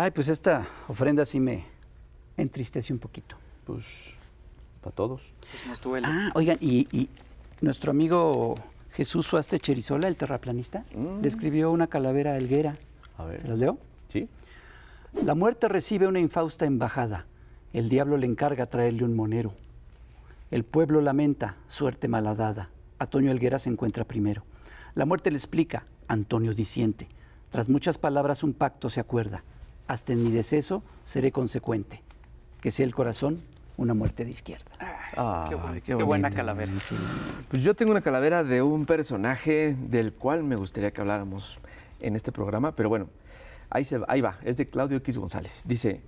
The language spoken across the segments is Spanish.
Ay, pues esta ofrenda sí me entristece un poquito. Pues para todos. Es pues duele. Ah, oigan, y, nuestro amigo Jesús Suaste Cherizola, el terraplanista, mm. le escribió una calavera a Elguera. A ver. ¿Se las leo? Sí. La muerte recibe una infausta embajada. El diablo le encarga traerle un monero. El pueblo lamenta, suerte malhadada. Antonio Elguera se encuentra primero. La muerte le explica, Antonio disiente. Tras muchas palabras un pacto se acuerda hasta mi deceso seré consecuente. Que sea el corazón una muerte de izquierda. Ah, qué, buena calavera. Pues yo tengo una calavera de un personaje del cual me gustaría que habláramos en este programa, pero bueno, ahí, va, es de Claudio X González. Dice,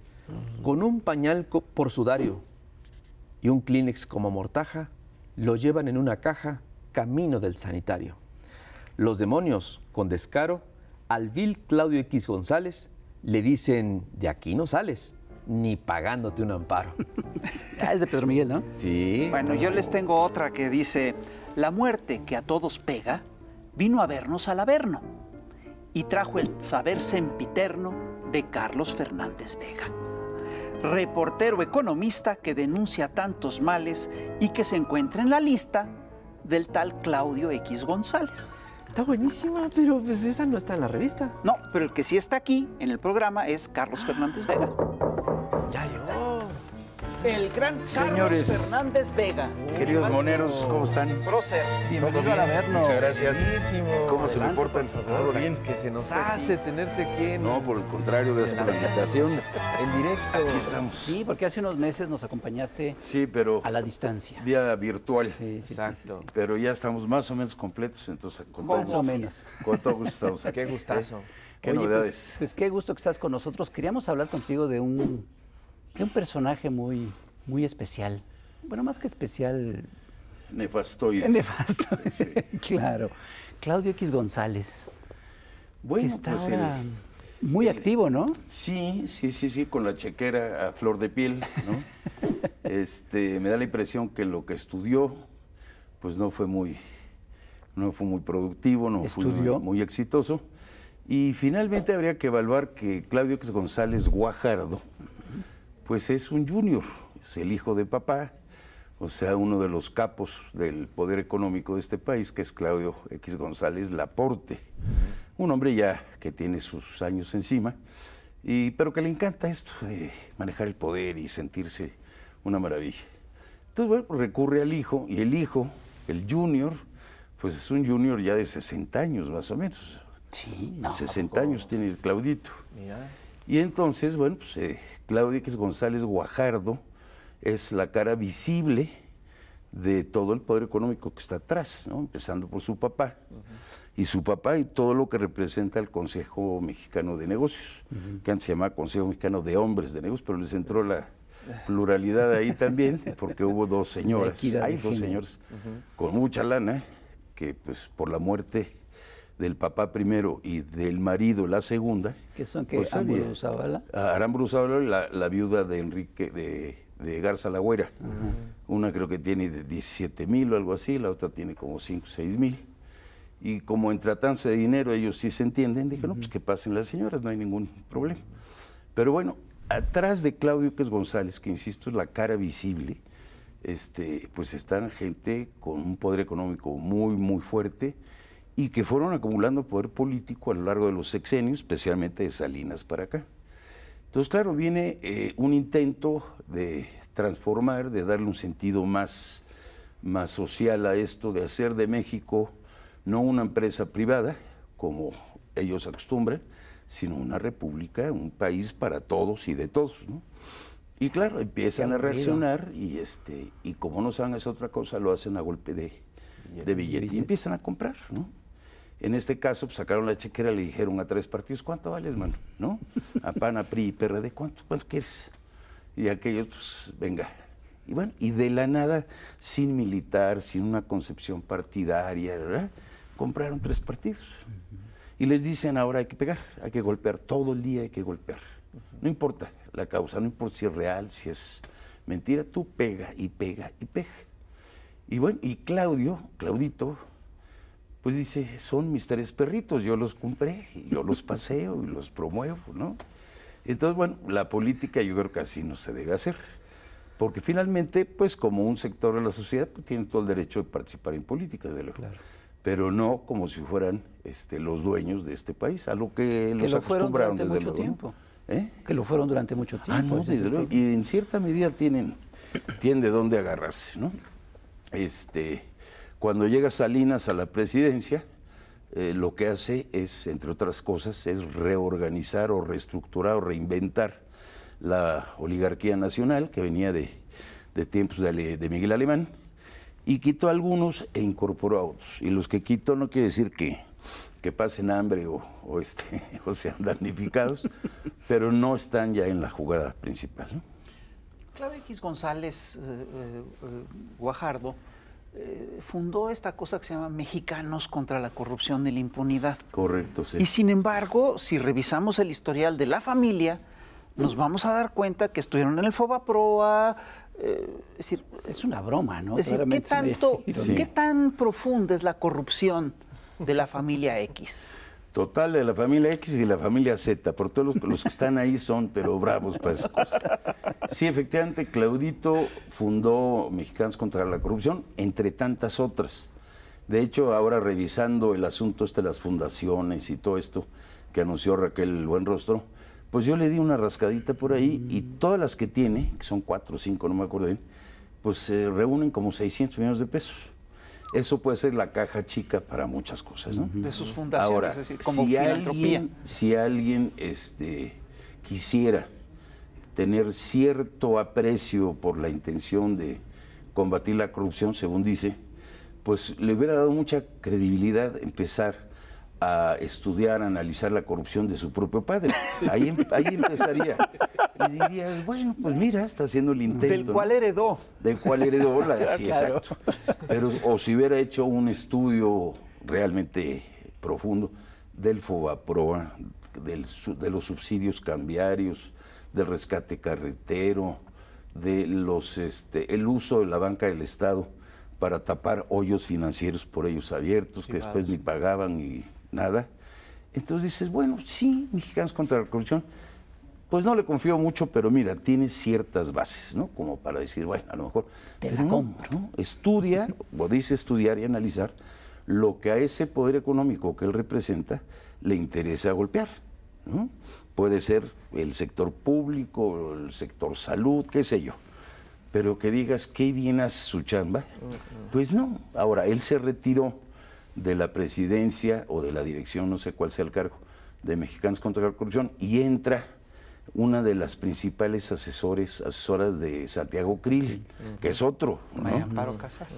con un pañal por sudario y un Kleenex como mortaja, lo llevan en una caja camino del sanitario. Los demonios, con descaro, al vil Claudio X González le dicen, de aquí no sales, ni pagándote un amparo. Ah, es de Pedro Miguel, ¿no? Sí. Bueno, yo les tengo otra que dice, la muerte que a todos pega, vino a vernos al Averno y trajo el saber sempiterno de Carlos Fernández Vega, reportero economista que denuncia tantos males y que se encuentra en la lista del tal Claudio X González. Está buenísima, pero pues esta no está en la revista. No, pero el que sí está aquí en el programa es Carlos Fernández Vega. Ya yo el gran Carlos Fernández Vega. Queridos moneros, ¿cómo están? Procer. Bienvenido a vernos. Muchas gracias. ¿Cómo ¿Cómo le se me favor? Todo bien. Que se nos hace tenerte aquí. No, por el contrario, gracias por la invitación. En directo. Aquí estamos. Sí, porque hace unos meses nos acompañaste a la distancia. Vía virtual. Sí, Exacto. pero ya estamos más o menos completos, entonces con más o menos. Con todo gusto Qué gustazo. Qué pues, novedades. pues qué gusto que estás con nosotros. Queríamos hablar contigo de un de un personaje muy, muy especial. Bueno, más que especial. Nefastoide. Nefasto. claro. Claudio X González. Bueno, pues muy activo, ¿no? Sí, sí, sí, sí, con la chequera a flor de piel, ¿no? este, me da la impresión que lo que estudió, pues no fue muy, no fue muy productivo, no fue muy exitoso. Y finalmente habría que evaluar que Claudio X González Guajardo, pues es un junior, es el hijo de papá, o sea, uno de los capos del poder económico de este país, que es Claudio X González Laporte. Un hombre ya que tiene sus años encima, y, pero que le encanta esto de manejar el poder y sentirse una maravilla. Entonces, bueno, pues, recurre al hijo, y el hijo, el junior, pues es un junior ya de 60 años más o menos. Sí, no, 60 años tiene el Claudito. Mira. Y entonces, bueno, pues eh, Claudia González Guajardo es la cara visible de todo el poder económico que está atrás, ¿no? empezando por su papá. Y su papá y todo lo que representa el Consejo Mexicano de Negocios, que antes se llamaba Consejo Mexicano de Hombres de Negocios, pero les entró la pluralidad ahí también, porque hubo dos señoras, hay dos señores con mucha lana, que pues por la muerte del papá primero y del marido la segunda. ¿Qué son que pues Zavala? Aramburu ah, la, viuda de Enrique de, de Garza Lagüera. Una creo que tiene 17 mil o algo así, la otra tiene como 5, 6 mil. Y como en tratándose de dinero ellos sí se entienden, dije, no, pues que pasen las señoras, no hay ningún problema. Pero bueno, atrás de Claudio que es González, que insisto es la cara visible, este, pues están gente con un poder económico muy, muy fuerte y que fueron acumulando poder político a lo largo de los sexenios, especialmente de Salinas para acá. Entonces, claro, viene eh, un intento de transformar, de darle un sentido más, más social a esto, de hacer de México no una empresa privada, como ellos acostumbran, sino una república, un país para todos y de todos. Y claro, empiezan a reaccionar y, este, y como no saben hacer otra cosa, lo hacen a golpe de, de billete y empiezan a comprar. ¿no? En este caso, pues, sacaron la chequera, le dijeron a tres partidos, ¿cuánto vales, mano? ¿No? A PAN, a PRI y ¿de ¿cuánto, cuánto quieres? Y aquellos, pues, venga. Y bueno, y de la nada, sin militar, sin una concepción partidaria, ¿verdad? Compraron tres partidos. Y les dicen, ahora hay que pegar, hay que golpear, todo el día hay que golpear. No importa la causa, no importa si es real, si es mentira, tú pega y pega y pega. Y bueno, y Claudio, Claudito, pues dice, son mis tres perritos, yo los compré, yo los paseo y los promuevo, ¿no? Entonces, bueno, la política yo creo que así no se debe hacer, porque finalmente, pues como un sector de la sociedad, pues, tiene todo el derecho de participar en políticas, de lo pero no como si fueran este, los dueños de este país, a lo que, los acostumbraron desde mucho Tiempo. ¿Eh? Que lo fueron durante mucho ah, tiempo. no, Y en cierta medida tienen, tienen de dónde agarrarse, ¿no? Este, cuando llega Salinas a la presidencia, eh, lo que hace es, entre otras cosas, es reorganizar o reestructurar o reinventar la oligarquía nacional que venía de, tiempos de, Miguel Alemán y quitó algunos e incorporó a otros. Y los que quitó no quiere decir que, pasen hambre o, o este, sean damnificados, pero no están ya en la jugada principal. ¿no? X González eh, eh, Guajardo eh, fundó esta cosa que se llama Mexicanos contra la Corrupción y la Impunidad. Correcto, sí. Y sin embargo, si revisamos el historial de la familia, nos vamos a dar cuenta que estuvieron en el Fobaproa. proa eh, es, decir, es una broma, ¿no? Es decir, tanto, ¿qué tan profunda es la corrupción de la familia X? total de la familia X y la familia Z, por todos los, que están ahí son, pero bravos para Sí, efectivamente, Claudito fundó Mexicanos contra la Corrupción, entre tantas otras. De hecho, ahora revisando el asunto este de las fundaciones y todo esto que anunció Raquel Buenrostro, pues yo le di una rascadita por ahí y todas las que tiene, que son cuatro o cinco, no me acuerdo bien, pues se eh, reúnen como 600 millones de pesos. Eso puede ser la caja chica para muchas cosas, De sus fundaciones, Ahora, como si alguien, si alguien este, quisiera tener cierto aprecio por la intención de combatir la corrupción, según dice, pues le hubiera dado mucha credibilidad empezar a estudiar, a analizar la corrupción de su propio padre. Ahí, em, ahí empezaría. Y dirías, bueno, pues mira, está haciendo el intento. Del cual heredó. Del cual heredó, la, sí, exacto. Pero, o si hubiera hecho un estudio realmente profundo del Fobaproa, del, de los subsidios cambiarios, del rescate carretero, de los este, el uso de la banca del Estado para tapar hoyos financieros por ellos abiertos, que después ni pagaban y nada. Entonces dices, bueno, sí, mexicanos contra la corrupción, pues no le confío mucho, pero mira, tiene ciertas bases, ¿no? Como para decir, bueno, a lo mejor. pero Estudia, o dice estudiar y analizar lo que a ese poder económico que él representa le interesa golpear, ¿no? Puede ser el sector público, el sector salud, qué sé yo. Pero que digas qué bien hace su chamba, pues no. Ahora, él se retiró de la presidencia o de la dirección, no sé cuál sea el cargo, de Mexicanos contra la Corrupción, y entra una de las principales asesores, asesoras de Santiago Krill, que es otro. ¿no?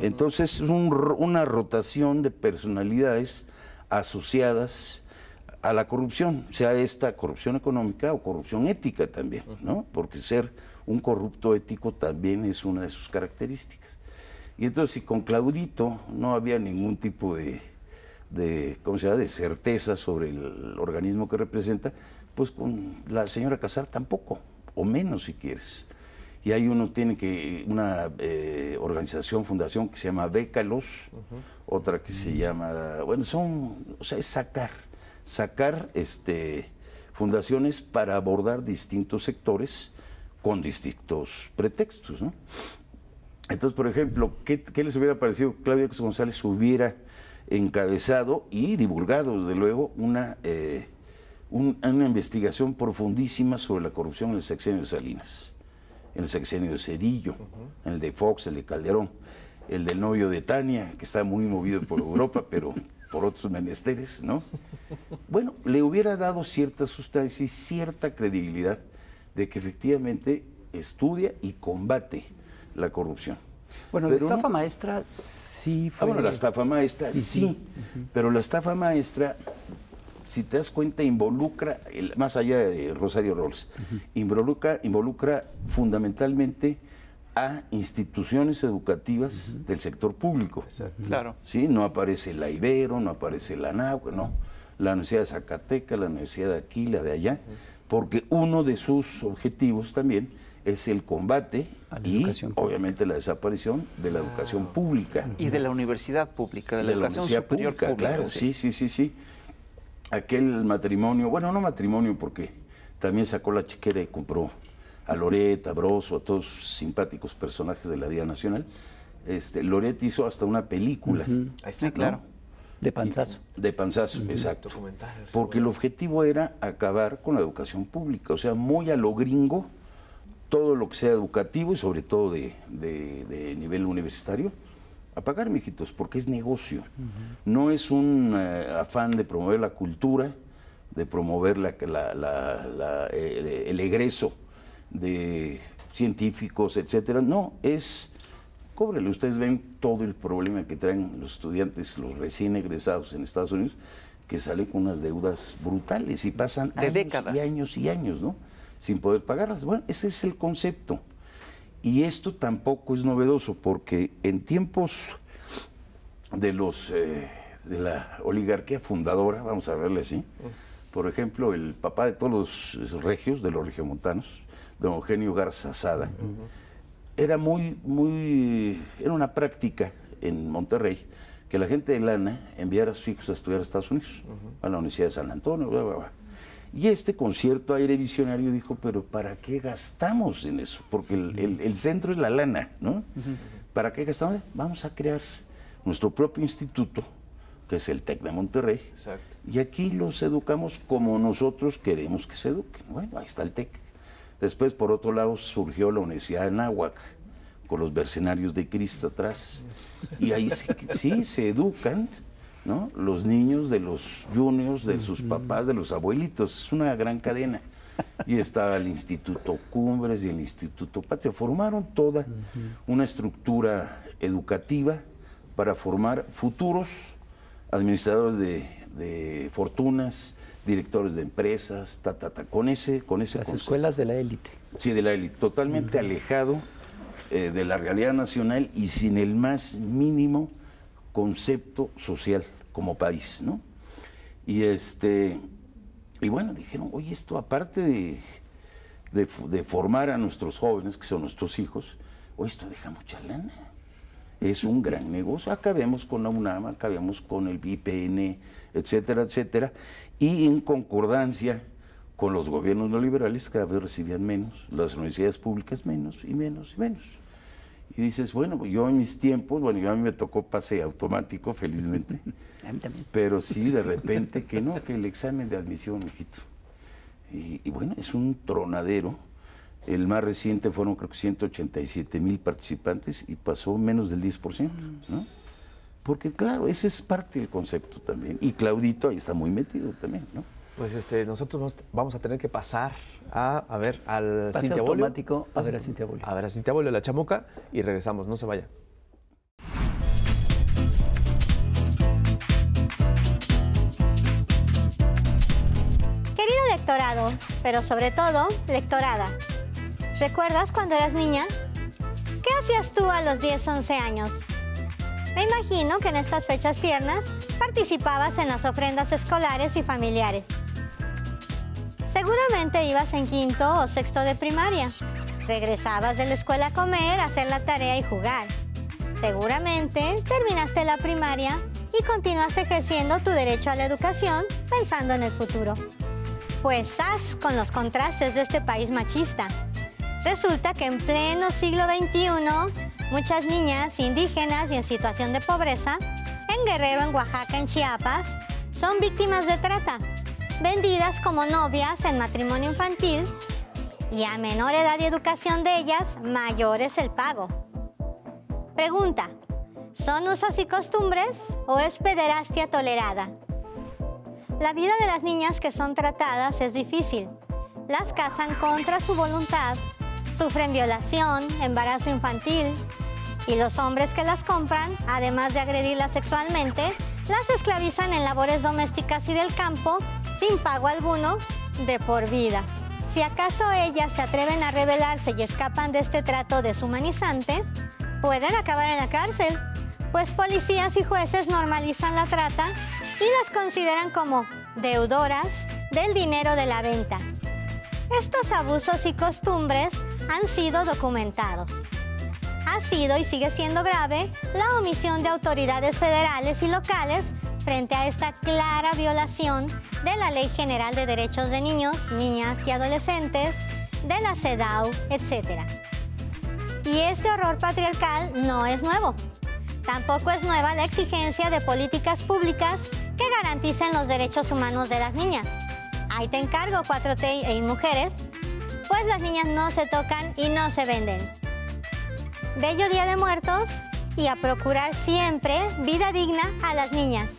Entonces, es una rotación de personalidades asociadas a la corrupción, sea esta corrupción económica o corrupción ética también, ¿no? Porque ser un corrupto ético también es una de sus características. Y entonces, si con Claudito no había ningún tipo de, de, ¿cómo se llama? de certeza sobre el organismo que representa, pues con la señora Casar tampoco, o menos si quieres. Y ahí uno tiene que una eh, organización, fundación que se llama Bécalos, otra que se llama, bueno, son, o sea, es sacar, sacar este, fundaciones para abordar distintos sectores con distintos pretextos, Entonces, por ejemplo, ¿qué, ¿qué, les hubiera parecido Claudio González hubiera encabezado y divulgado, desde luego, una, eh, una investigación profundísima sobre la corrupción en el sexenio de Salinas, en el sexenio de Cedillo, en el de Fox, el de Calderón, el del novio de Tania, que está muy movido por Europa, pero por otros menesteres, ¿no? Bueno, le hubiera dado cierta sustancia y cierta credibilidad de que efectivamente estudia y combate la corrupción. Bueno, la estafa maestra sí ah, fue... bueno, la estafa maestra sí, pero la estafa maestra, si te das cuenta, involucra, más allá de Rosario Rolls, involucra, involucra fundamentalmente a instituciones educativas del sector público. Exacto. Claro. Sí, no aparece la Ibero, no aparece la NAU, no. La Universidad de Zacatecas, la Universidad de aquí, la de allá, porque uno de sus objetivos también es el combate y obviamente la desaparición de la educación ah. pública. Y de la universidad pública, de la, educación superior pública, Claro, sí, sí, sí, sí. Aquel matrimonio, bueno, no matrimonio porque también sacó la chiquera y compró a Loret, a Broso, a todos simpáticos personajes de la vida nacional. Este, Loret hizo hasta una película. Ahí está, claro. De panzazo. De panzazo, exacto. Porque el objetivo era acabar con la educación pública, o sea, muy a lo gringo, todo lo que sea educativo y sobre todo de, nivel universitario, a pagar, mijitos, porque es negocio. No es un eh, afán de promover la cultura, de promover eh, eh, el, egreso de científicos, etcétera. No, es cóbrele. Ustedes ven todo el problema que traen los estudiantes, los recién egresados en Estados Unidos, que salen con unas deudas brutales y pasan años y años y años, ¿no? sin poder pagarlas. Bueno, ese es el concepto. Y esto tampoco es novedoso, porque en tiempos de los eh, de la oligarquía fundadora, vamos a verle así, por ejemplo, el papá de todos los regios, de los regiomontanos, don Eugenio Garza Sada, era muy, muy, era una práctica en Monterrey que la gente de lana enviara a sus hijos a estudiar a Estados Unidos, a la Universidad de San Antonio, bla, bla, bla. Y este concierto aire visionario dijo, pero ¿para qué gastamos en eso? Porque el, centro es la lana, ¿no? ¿Para qué gastamos? Vamos a crear nuestro propio instituto, que es el TEC de Monterrey. Exacto. Y aquí los educamos como nosotros queremos que se eduquen. Bueno, ahí está el TEC. Después, por otro lado, surgió la Universidad de Nahuac, con los mercenarios de Cristo atrás. Y ahí sí se educan los niños de los juniors, de sus papás, de los abuelitos, es una gran cadena. Y estaba el Instituto Cumbres y el Instituto Patria. Formaron toda una estructura educativa para formar futuros administradores de, fortunas, directores de empresas, ta, ta, ta, con ese, con ese Las escuelas de la élite. Sí, de la élite, totalmente alejado eh, de la realidad nacional y sin el más mínimo concepto social como país, ¿no? Y este y bueno, dijeron, oye, esto aparte de, formar a nuestros jóvenes, que son nuestros hijos, oye, esto deja mucha lana. Es un gran negocio. Acabemos con la UNAM, acabemos con el VPN, etcétera, etcétera. Y en concordancia con los gobiernos neoliberales, cada vez recibían menos, las universidades públicas menos y menos y menos. Y dices, bueno, pues yo en mis tiempos, bueno, yo a mí me tocó pase automático, felizmente. Pero sí, de repente, que no, que el examen de admisión, mijito. Y, y bueno, es un tronadero. El más reciente fueron creo que 187 mil participantes y pasó menos del 10%, ¿no? Mm. Porque claro, ese es parte del concepto también. Y Claudito ahí está muy metido también, ¿no? Pues este, nosotros vamos, a tener que pasar a, ver al Cintia a ver a Cintia Bolio. A ver a Cintia la chamoca, y regresamos, no se vaya. Querido lectorado, pero sobre todo lectorada, ¿recuerdas cuando eras niña? ¿Qué hacías tú a los 10, 11 años? Me imagino que en estas fechas tiernas participabas en las ofrendas escolares y familiares. Seguramente ibas en quinto o sexto de primaria. Regresabas de la escuela a comer, hacer la tarea y jugar. Seguramente terminaste la primaria y continuaste ejerciendo tu derecho a la educación pensando en el futuro. Pues haz con los contrastes de este país machista. Resulta que en pleno siglo XXI, muchas niñas indígenas y en situación de pobreza, en Guerrero, en Oaxaca, en Chiapas, son víctimas de trata vendidas como novias en matrimonio infantil y a menor edad y educación de ellas, mayor es el pago. Pregunta, ¿son usos y costumbres o es pederastia tolerada? La vida de las niñas que son tratadas es difícil. Las casan contra su voluntad, sufren violación, embarazo infantil, y los hombres que las compran, además de agredirlas sexualmente, las esclavizan en labores domésticas y del campo sin pago alguno, de por vida. Si acaso ellas se atreven a rebelarse y escapan de este trato deshumanizante, pueden acabar en la cárcel, pues policías y jueces normalizan la trata y las consideran como deudoras del dinero de la venta. Estos abusos y costumbres han sido documentados. Ha sido y sigue siendo grave la omisión de autoridades federales y locales frente a esta clara violación de la Ley General de Derechos de Niños, Niñas y Adolescentes, de la CEDAW, etc. Y este horror patriarcal no es nuevo. Tampoco es nueva la exigencia de políticas públicas que garanticen los derechos humanos de las niñas. Ahí te encargo 4T y mujeres, pues las niñas no se tocan y no se venden. Bello Día de Muertos y a procurar siempre vida digna a las niñas.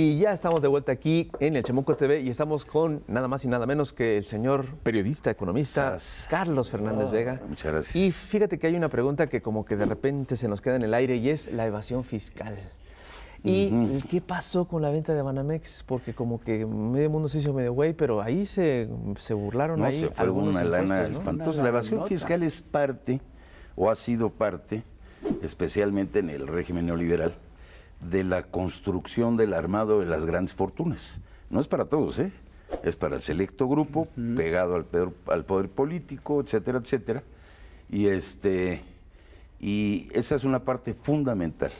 Y ya estamos de vuelta aquí en el Chemuco TV y estamos con nada más y nada menos que el señor periodista, economista, Carlos Fernández oh, Vega. Muchas gracias. Y fíjate que hay una pregunta que como que de repente se nos queda en el aire y es la evasión fiscal. ¿Y qué pasó con la venta de Banamex? Porque como que medio mundo se hizo medio güey, pero ahí se, burlaron. No, ahí se fue una lana espantosa. La evasión fiscal es parte, o ha sido parte, especialmente en el régimen neoliberal, de la construcción del armado de las grandes fortunas. No es para todos, ¿eh? es para el selecto grupo, pegado al poder, político, etcétera, etcétera. Y, este, y esa es una parte fundamental.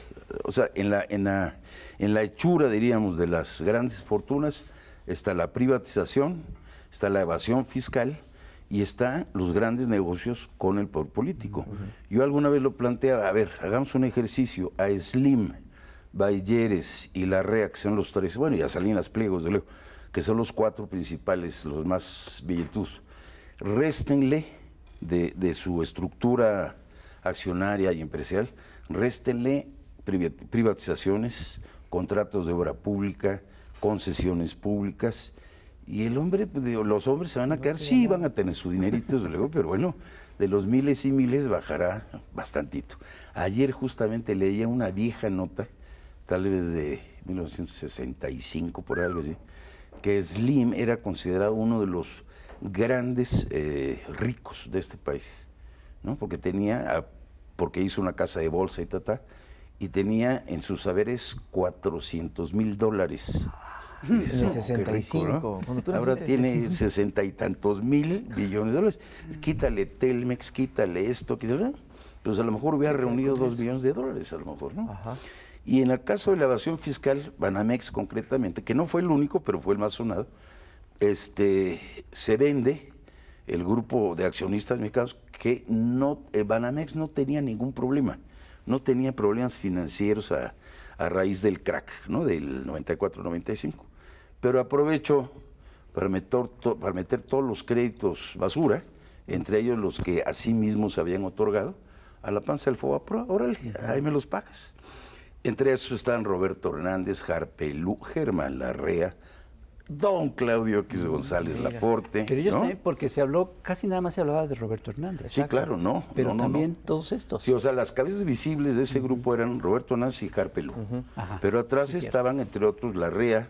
O sea, en la, en, la, en la hechura, diríamos, de las grandes fortunas está la privatización, está la evasión fiscal y está los grandes negocios con el poder político. Yo alguna vez lo planteaba, a ver, hagamos un ejercicio a Slim, Bayeres y Larrea, que son los tres, bueno, ya Salinas Pliegos, de luego, que son los cuatro principales, los más billetudos. Réstenle de, su estructura accionaria y empresarial, réstenle privatizaciones, contratos de obra pública, concesiones públicas, y el hombre, pues, los hombres se van a quedar, sí, van a tener su dinerito, luego, pero bueno, de los miles y miles bajará bastantito. Ayer justamente leía una vieja nota tal vez de 1965, por algo así, que Slim era considerado uno de los grandes eh, ricos de este país, ¿no? porque tenía, ah, porque hizo una casa de bolsa y y tenía en sus saberes 400 mil dólares. Mm. Oh, Ahora tiene sesenta y tantos mil billones de dólares. Quítale Telmex, quítale esto, quítale. Pues a lo mejor hubiera reunido dos billones de dólares, a lo mejor, ¿no? Ajá. Y en el caso de la evasión fiscal, Banamex concretamente, que no fue el único, pero fue el más sonado, este, se vende el grupo de accionistas mexicanos que no, eh, Banamex no tenía ningún problema, no tenía problemas financieros a, raíz del crack, ¿no? Del 94-95. Pero aprovechó para meter, para meter todos los créditos basura, entre ellos los que a sí mismos habían otorgado, a la panza del FOBAPRO, órale, ahí me los pagas. Entre esos están Roberto Hernández, Jarpelú, Germán Larrea, don Claudio X mm, González Laporte. Pero ellos también, porque se habló, casi nada más se hablaba de Roberto Hernández. Sí, claro, no. Pero también todos estos. Sí, o sea, las cabezas visibles de ese grupo eran Roberto Hernández y Jarpelú. pero atrás estaban, entre otros, Larrea,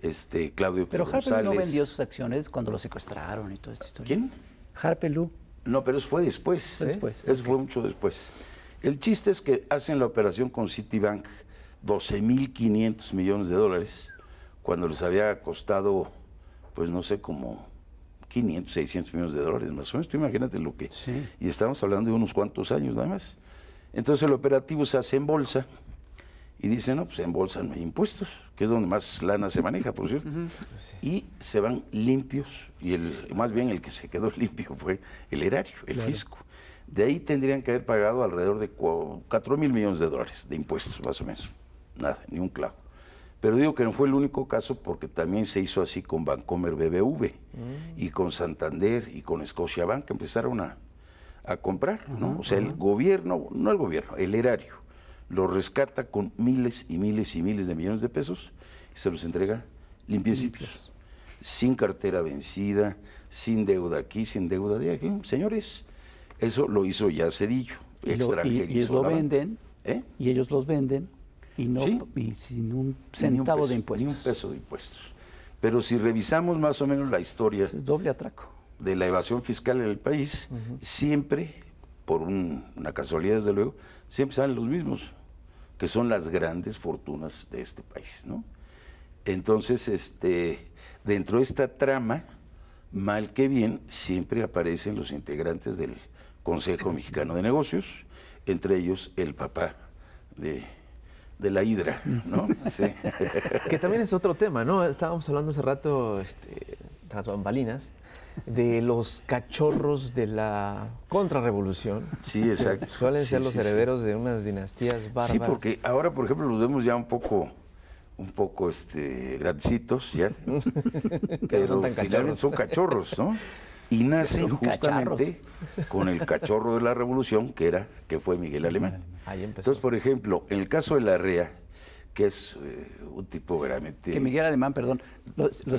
este, Claudio X González. Pero no vendió sus acciones cuando lo secuestraron y toda esta historia. ¿Quién? Harpelú. No, pero eso fue después. ¿eh? después. Eso fue mucho después. El chiste es que hacen la operación con Citibank, 12.500 millones de dólares, cuando les había costado, pues no sé, como 500, 600 millones de dólares más o menos. imagínate lo que... Y estamos hablando de unos cuantos años nada más. Entonces el operativo se hace en bolsa y dicen, no, pues embolsan impuestos, que es donde más lana se maneja, por cierto. Y se van limpios, y el, más bien el que se quedó limpio fue el erario, el fisco. De ahí tendrían que haber pagado alrededor de 4 mil millones de dólares de impuestos, más o menos. Nada, ni un clavo. Pero digo que no fue el único caso porque también se hizo así con Bancomer BBV y mm. con Santander y con Scotiabank, que empezaron a, a comprar, ¿no? o sea, el gobierno, no el gobierno, el erario, lo rescata con miles y miles y miles de millones de pesos y se los entrega limpiecitos. Sin cartera vencida, sin deuda aquí, sin deuda de aquí. Señores, eso lo hizo ya Cedillo, y y, ellos lo venden, ¿Eh? y ellos los venden, y, no, sin un centavo de impuestos. Ni un peso de impuestos. Pero si revisamos más o menos la historia... Es doble atraco. De la evasión fiscal en el país, siempre, por una casualidad desde luego, siempre salen los mismos, que son las grandes fortunas de este país, ¿no? Entonces, este, dentro de esta trama, mal que bien, siempre aparecen los integrantes del, Consejo Mexicano de Negocios, entre ellos el papá de, la hidra, ¿no? Sí. que también es otro tema, ¿no? Estábamos hablando hace rato, este, tras bambalinas, de los cachorros de la contrarrevolución. Sí, exacto. Suelen ser los herederos de unas dinastías bárbaras. Sí, porque ahora, por ejemplo, los vemos ya un poco un poco este grandecitos ya pero finalmente son cachorros no y nace justamente con el cachorro de la revolución que era que fue Miguel Alemán. Entonces, por ejemplo, en el caso de Larrea que es eh, un tipo veramente. Que Miguel Alemán, perdón,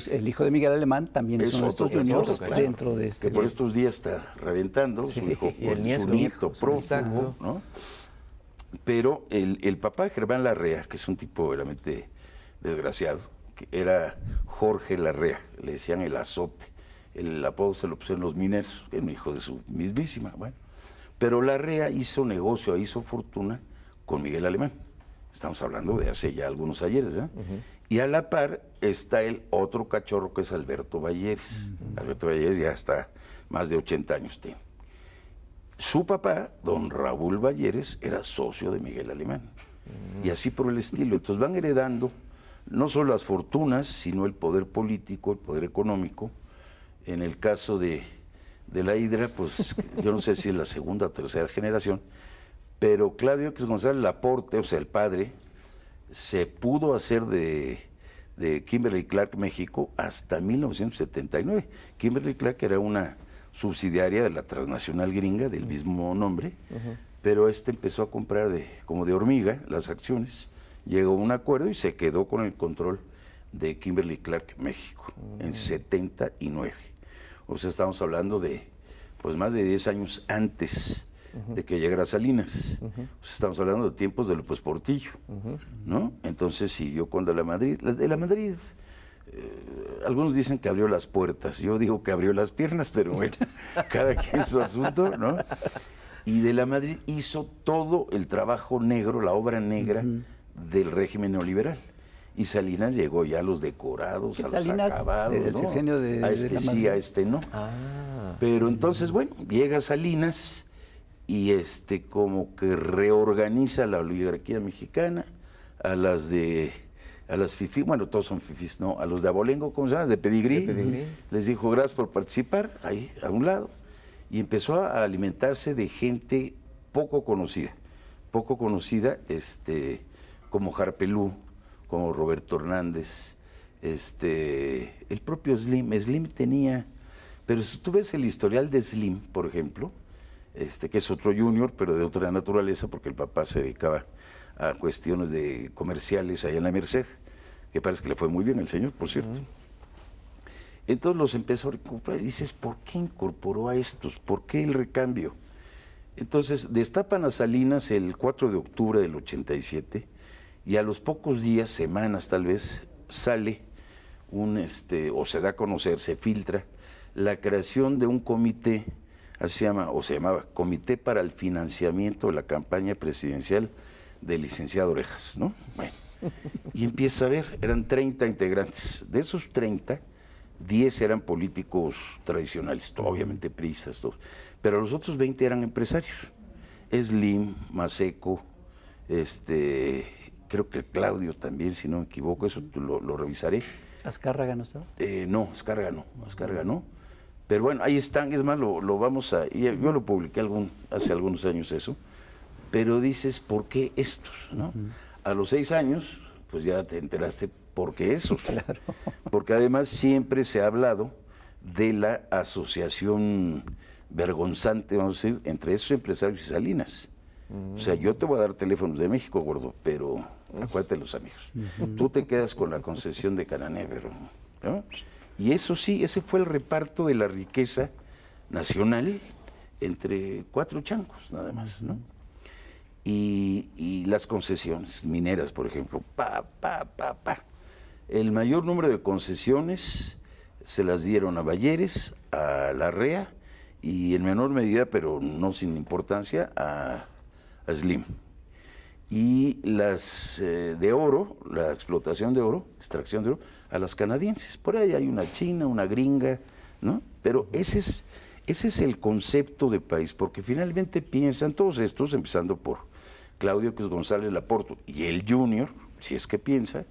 el hijo de Miguel Alemán también es, uno de estos juniors dentro de este... Que por estos días está reventando, su hijo, su nieto ¿no? Pero el, papá de Germán Larrea, que es un tipo veramente desgraciado, que era Jorge Larrea, le decían el azote el apodo se lo pusieron los mineros, que un hijo de su mismísima. Bueno. Pero Larrea hizo negocio, hizo fortuna con Miguel Alemán. Estamos hablando de hace ya algunos ayeres. ¿eh? Y a la par está el otro cachorro que es Alberto Valleres. Alberto Valleres ya está más de 80 años Su papá, don Raúl Valleres, era socio de Miguel Alemán. Y así por el estilo. Entonces van heredando no solo las fortunas, sino el poder político, el poder económico en el caso de, la Hidra, pues yo no sé si es la segunda o tercera generación, pero Claudio X González Laporte, o sea, el padre, se pudo hacer de, Kimberly Clark México hasta 1979. Kimberly Clark era una subsidiaria de la transnacional gringa del mismo nombre, pero este empezó a comprar de, como de hormiga las acciones, llegó a un acuerdo y se quedó con el control de Kimberly Clark México en 79. Mm. O sea, estamos hablando de pues más de 10 años antes de que llegara Salinas. estamos hablando de tiempos de pues Portillo, ¿no? Entonces siguió cuando la Madrid. de la Madrid, eh, algunos dicen que abrió las puertas, yo digo que abrió las piernas, pero bueno, cada quien su asunto, ¿no? Y De la Madrid hizo todo el trabajo negro, la obra negra del régimen neoliberal. Y Salinas llegó ya a los decorados, a los acabados. El sexenio de, a este sí, a este no. Ah. Pero entonces, bueno, llega Salinas y este como que reorganiza la oligarquía mexicana a las de a las fifis, bueno, todos son fifis, no, a los de abolengo, ¿cómo se llama? De pedigrí. Les dijo, gracias por participar, ahí, a un lado. Y empezó a alimentarse de gente poco conocida, poco conocida, este, como Jarpelú, como Roberto Hernández, este, el propio Slim. Slim tenía, pero si tú ves el historial de Slim, por ejemplo, este, que es otro junior, pero de otra naturaleza, porque el papá se dedicaba a cuestiones de comerciales allá en la Merced, que parece que le fue muy bien el señor, por cierto. Entonces los empezó a recuperar y dices, ¿por qué incorporó a estos? ¿Por qué el recambio? Entonces destapan a Salinas el 4 de octubre del 87 y a los pocos días, semanas tal vez, sale un, este, o se da a conocer, se filtra, la creación de un comité, así se llama, o se llamaba, Comité para el Financiamiento de la Campaña Presidencial del Licenciado Orejas, ¿no? Bueno, y empieza a ver, eran 30 integrantes. De esos 30, 10 eran políticos tradicionales, obviamente priistas, Pero los otros 20 eran empresarios. Slim, Maseco, este, creo que el Claudio también, si no me equivoco, eso lo, lo revisaré. ¿Azcárraga no estaba? Eh, no, Azcárraga no, no. Pero bueno, ahí están, es más, lo, vamos a... Yo lo publiqué algún, hace algunos años eso, pero dices, ¿por qué estos? ¿no? A los seis años, pues ya te enteraste, ¿por qué esos? Porque además siempre se ha hablado de la asociación vergonzante, vamos a decir, entre esos empresarios y Salinas. O sea, yo te voy a dar teléfonos de México, gordo, pero acuérdate de los amigos. Tú te quedas con la concesión de Canané Y eso sí, ese fue el reparto de la riqueza nacional entre cuatro chancos, nada más. ¿no? Y, las concesiones mineras, por ejemplo, pa, pa, pa, pa. El mayor número de concesiones se las dieron a Balleres, a Larrea y en menor medida, pero no sin importancia, a Slim y las eh, de oro, la explotación de oro, extracción de oro, a las canadienses. Por ahí hay una china, una gringa, ¿no? Pero ese es, ese es el concepto de país, porque finalmente piensan todos estos, empezando por Claudio Cruz González Laporto y el Junior, si es que piensa,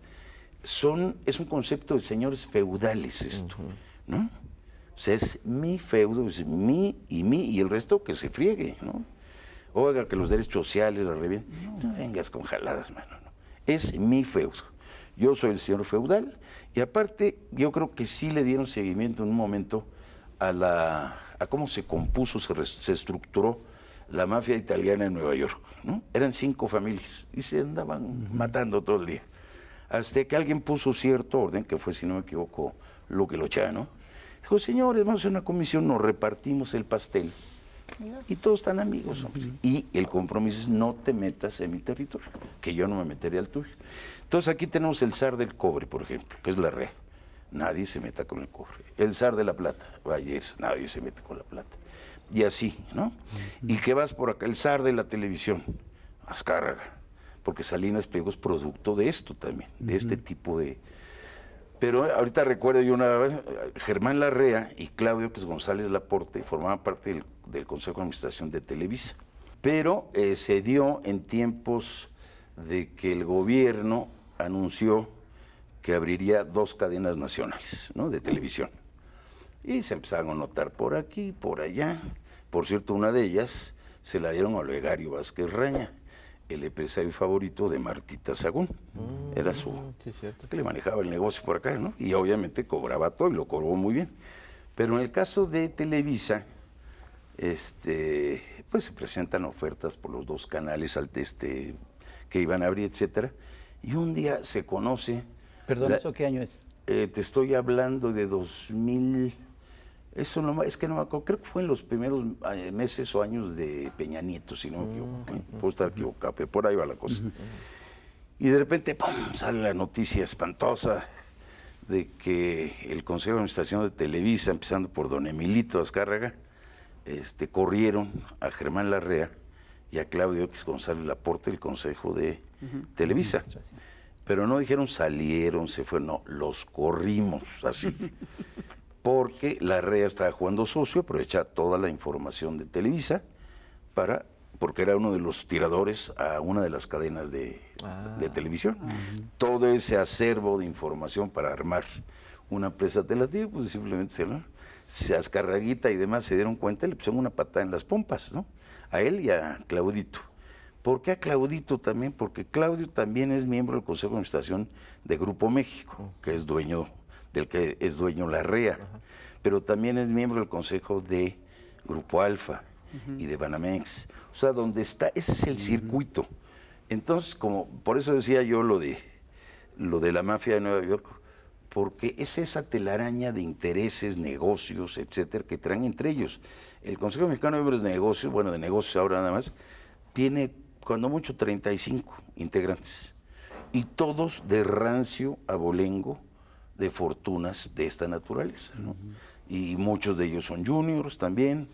son, es un concepto de señores feudales esto, ¿no? O sea, es mi feudo, es mi y mi, y el resto que se friegue, ¿no? oiga, que los derechos sociales, la revienen. No, vengas con jaladas, mano. Es mi feudo. Yo soy el señor feudal y aparte yo creo que sí le dieron seguimiento en un momento a, la, a cómo se compuso, se, estructuró la mafia italiana en Nueva York. ¿no? Eran cinco familias y se andaban matando todo el día. Hasta que alguien puso cierto orden, que fue, si no me equivoco, lo que lo Dijo, señores, vamos a hacer una comisión, nos repartimos el pastel y todos están amigos, hombre. Y el compromiso es no te metas en mi territorio, que yo no me metería al tuyo. Entonces aquí tenemos el zar del cobre, por ejemplo, que es la red. Nadie se meta con el cobre. El zar de la plata, Valles, nadie se mete con la plata. Y así, ¿no? Y que vas por acá, el zar de la televisión, Azcárraga, porque Salinas Pliego es producto de esto también, de este tipo de... Pero ahorita recuerdo yo una vez, Germán Larrea y Claudio que es González Laporte formaban parte del del Consejo de Administración de Televisa. Pero eh, se dio en tiempos de que el gobierno anunció que abriría dos cadenas nacionales ¿no? de televisión. Y se empezaron a notar por aquí, por allá. Por cierto, una de ellas se la dieron a Olegario Vázquez Raña, el empresario favorito de Martita Sagún. Mm, Era su... Que le manejaba el negocio por acá, ¿no? Y obviamente cobraba todo y lo cobró muy bien. Pero en el caso de Televisa, este, pues se presentan ofertas por los dos canales al, este, que iban a abrir, etcétera. Y un día se conoce. Perdón, ¿eso qué año es? Eh, te estoy hablando de 2000. Eso no, es que no me acuerdo, creo que fue en los primeros eh, meses o años de Peña Nieto, si no me equivoco. Mm, mm, puedo estar mm. equivocado, pero por ahí va la cosa. Y de repente, ¡pum!, sale la noticia espantosa de que el Consejo de Administración de Televisa, empezando por don Emilito Azcárraga, este, corrieron a Germán Larrea y a Claudio X González Laporte del Consejo de Televisa. Pero no dijeron salieron, se fueron, no, los corrimos así. Porque Larrea estaba jugando socio, aprovechaba toda la información de Televisa para porque era uno de los tiradores a una de las cadenas de, ah. televisión. Todo ese acervo de información para armar una empresa televisiva pues simplemente se lo se ascarraguita y demás se dieron cuenta y le pusieron una patada en las pompas, ¿no? A él y a Claudito. ¿Por qué a Claudito también? Porque Claudio también es miembro del Consejo de Administración de Grupo México, que es dueño, del que es dueño la REA, pero también es miembro del Consejo de Grupo Alfa y de Banamex. O sea, donde está, ese es el circuito. Entonces, como por eso decía yo lo de lo de la mafia de Nueva York, porque es esa telaraña de intereses, negocios, etcétera, que traen entre ellos. El Consejo Mexicano de de Negocios, bueno, de negocios ahora nada más, tiene cuando mucho 35 integrantes, y todos de rancio abolengo de fortunas de esta naturaleza. Y muchos de ellos son juniors también,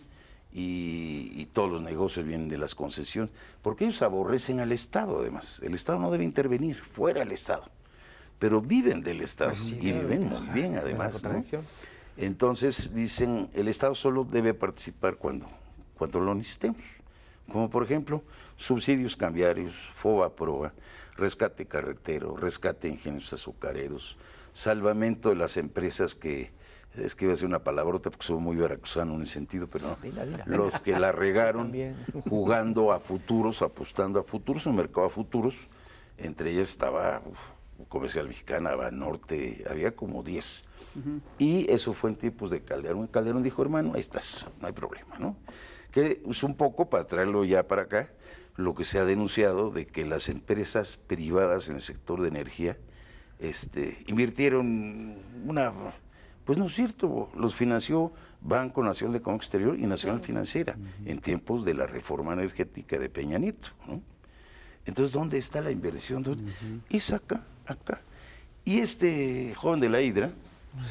y, todos los negocios vienen de las concesiones, porque ellos aborrecen al Estado además. El Estado no debe intervenir, fuera del Estado pero viven del Estado pues y viven muy bien además. Entonces dicen, el Estado solo debe participar cuando, cuando lo necesitemos, como por ejemplo subsidios cambiarios, FOBA, PROA, rescate carretero, rescate ingenios azucareros, salvamento de las empresas que, es que iba una palabrota porque soy muy veracruzano en ese sentido, pero los que la regaron jugando a futuros, apostando a futuros, un mercado a futuros, entre ellas estaba... Comercial Mexicana, Norte, había como 10. Y eso fue en tiempos de Calderón. Calderón dijo, hermano, ahí estás, no hay problema, ¿no? Que es un poco, para traerlo ya para acá, lo que se ha denunciado de que las empresas privadas en el sector de energía este, invirtieron una... Pues no es cierto, los financió Banco Nacional de Economía Exterior y Nacional Financiera en tiempos de la reforma energética de Peña Nieto, ¿no? Entonces, ¿dónde está la inversión? Y saca, Es acá, acá. Y este joven de la hidra,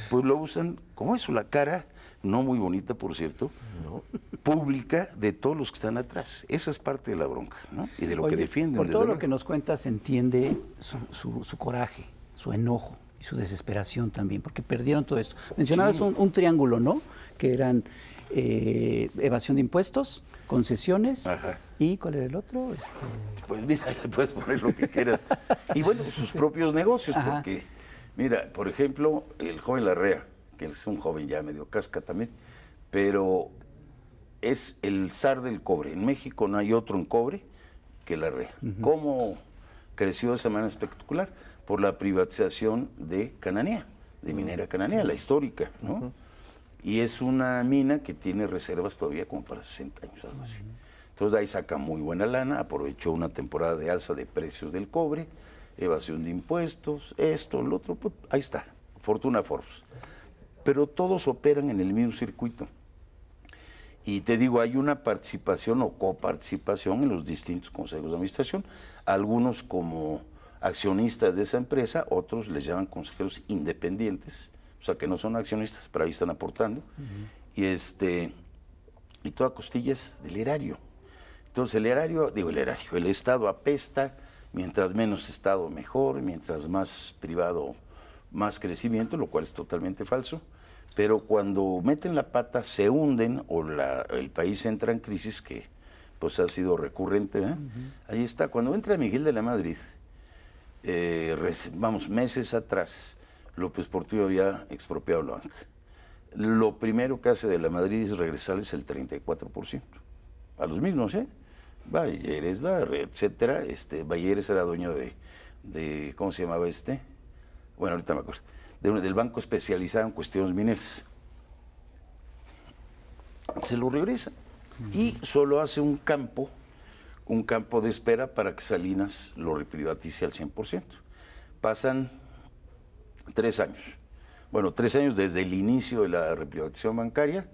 pues lo usan como eso, la cara, no muy bonita, por cierto, pública de todos los que están atrás. Esa es parte de la bronca, ¿no? Y de lo que defienden. Por todo lo que nos cuentas se entiende su, coraje, su enojo y su desesperación también, porque perdieron todo esto. Mencionabas un, triángulo, ¿no? Que eran eh, evasión de impuestos, concesiones. ¿Y cuál era el otro? Este, pues mira, le puedes poner lo que quieras. y bueno, sus propios negocios, porque, mira, por ejemplo, el joven Larrea, que es un joven ya medio casca también, pero es el zar del cobre. En México no hay otro en cobre que Larrea. ¿Cómo creció de esa manera espectacular? Por la privatización de Cananea, de Minera Cananea, la histórica, ¿no? Y es una mina que tiene reservas todavía como para 60 años, algo así. Entonces ahí saca muy buena lana, aprovechó una temporada de alza de precios del cobre, evasión de impuestos, esto, lo otro, pues, ahí está, Fortuna Forbes. Pero todos operan en el mismo circuito. Y te digo, hay una participación o coparticipación en los distintos consejos de administración, algunos como accionistas de esa empresa, otros les llaman consejeros independientes, o sea, que no son accionistas, pero ahí están aportando. Y este y toda costilla del erario. Entonces el erario, digo el erario, el Estado apesta, mientras menos Estado mejor, mientras más privado más crecimiento, lo cual es totalmente falso, pero cuando meten la pata se hunden o el país entra en crisis que pues ha sido recurrente. ¿eh? Ahí está, cuando entra Miguel de la Madrid, eh, vamos, meses atrás, López Portillo había expropiado la banca. Lo primero que hace de la Madrid es regresarles el 34%. A los mismos, ¿eh? Valleres, etcétera. Este, Valleres era dueño de, ¿cómo se llamaba este? Bueno, ahorita me acuerdo. del banco especializado en cuestiones mineras. Se lo regresa. Y solo hace un campo, un campo de espera para que Salinas lo reprivatice al 100%. Pasan Tres años. Bueno, tres años desde el inicio de la reprivatización bancaria,